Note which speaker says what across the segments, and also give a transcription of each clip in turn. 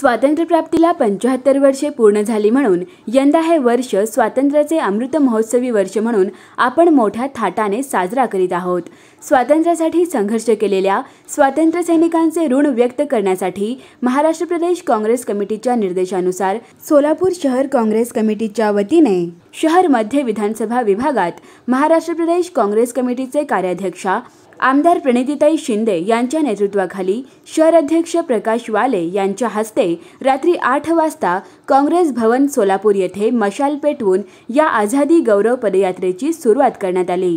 Speaker 1: स्वातंत्र्यप्राप्तीला पंचाहत्तर वर्षे पूर्ण झाली म्हणून यंदा हे वर्ष स्वातंत्र्याचे अमृत महोत्सवी वर्ष म्हणून आपण मोठ्या थाटाने साजरा करीत आहोत स्वातंत्र्यासाठी संघर्ष केलेल्या स्वातंत्र्यसैनिकांचे ऋण व्यक्त करण्यासाठी महाराष्ट्र प्रदेश काँग्रेस कमिटीच्या निर्देशानुसार सोलापूर शहर काँग्रेस कमिटीच्या वतीने शहर मध्य विधानसभा विभागात महाराष्ट्र प्रदेश काँग्रेस कमिटीचे कार्याध्यक्षा आमदार प्रणितिताई शिंदे यांच्या नेतृत्वाखाली शहर अध्यक्ष प्रकाश वाले यांच्या हस्ते रात्री आठ वाजता काँग्रेस भवन सोलापूर येथे मशाल पेटवून या आझादी गौरव पदयात्रेची सुरुवात करण्यात आली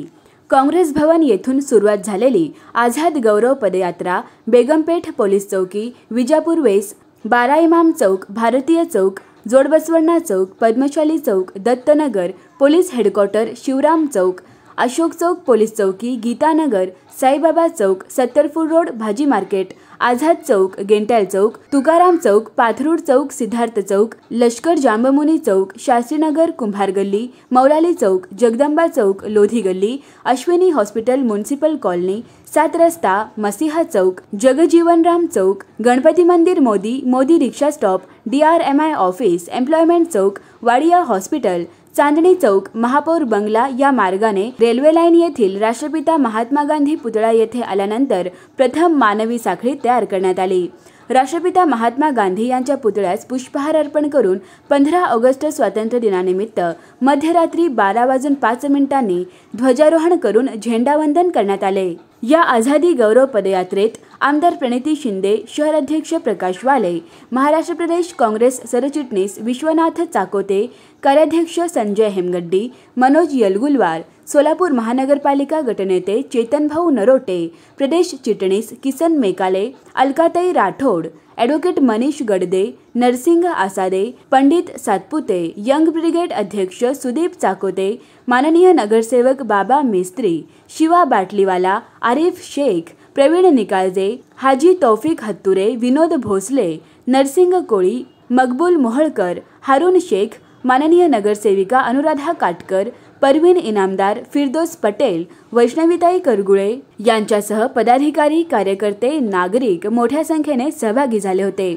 Speaker 1: काँग्रेस भवन येथून सुरुवात झालेली आझाद गौरव पदयात्रा बेगमपेठ पोलीस चौकी विजापूर वेस बारा Imam Chowk Bharatiya Chowk Jodbasavanna Chowk Padmashali Chowk Dattanagar police headquarter Shivram Chowk Ashok Chowk police चौकी गीतानगर साईबाबा चौक सत्तरपूर रोड भाजी मार्केट आझाद चौक गेंटाल चौक तुकाराम चौक पाथरूड चौक सिद्धार्थ चौक लष्कर जांबमुनी चौक शास्त्रीनगर कुंभार गल्ली मौलाली चौक जगदंबा चौक लोधी गल्ली अश्विनी हॉस्पिटल म्युन्सिपल कॉलनी सात रस्ता मसिहा चौक Jagjivan Ram Chowk Ganpati Mandir Modi Modi rickshaw stop D R M I office employment Chowk Wadia hospital Chandni Chowk महापौर बंगला या मार्गाने रेल्वे लाईन येथील राष्ट्रपिता महात्मा गांधी पुतळा येथे आल्यानंतर प्रथम मानवी साखळी तयार करण्यात आली राष्ट्रपिता महात्मा गांधी यांच्या पुतळ्यास पुष्पहार अर्पण करून पंधरा ऑगस्ट स्वातंत्र्य दिनानिमित्त मध्यरात्री बारा वाजून पाच मिनिटांनी ध्वजारोहण करून झेंडावंदन करण्यात आले या आझादी गौरव पदयात्रेत आमदार प्रणिती शिंदे शहर अध्यक्ष प्रकाश वाले महाराष्ट्र प्रदेश काँग्रेस सरचिटणीस विश्वनाथ चाकोते कार्याध्यक्ष संजय हेमगड्डी मनोज यलगुलवार सोलापूर महानगरपालिका गटनेते चेतनभाऊ नरोटे प्रदेश चिटणीस Kisan Mekale Alkatai Rathod advocate Manish Gadade Narsing Asade Pandit Satpute young brigade अध्यक्ष सुदीप चाकोते माननीय नगरसेवक बाबा मिस्त्री शिवा बाटलीवाला आरिफ शेख प्रवीण निकाळजे हाजी तौफिक हत्तुरे विनोद भोसले नरसिंग कोळी मकबूल मोहळकर हारून शेख माननीय नगरसेविका अनुराधा काटकर परवीन इनामदार फिरदोस पटेल वैष्णवीताई करगुळे यांच्यासह पदाधिकारी कार्यकर्ते नागरिक मोठ्या संख्येने सहभागी झाले होते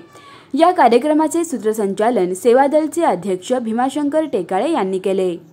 Speaker 1: या कार्यक्रमाचे सूत्रसंचालन सेवादलचे अध्यक्ष भीमाशंकर टेकाळे यांनी केले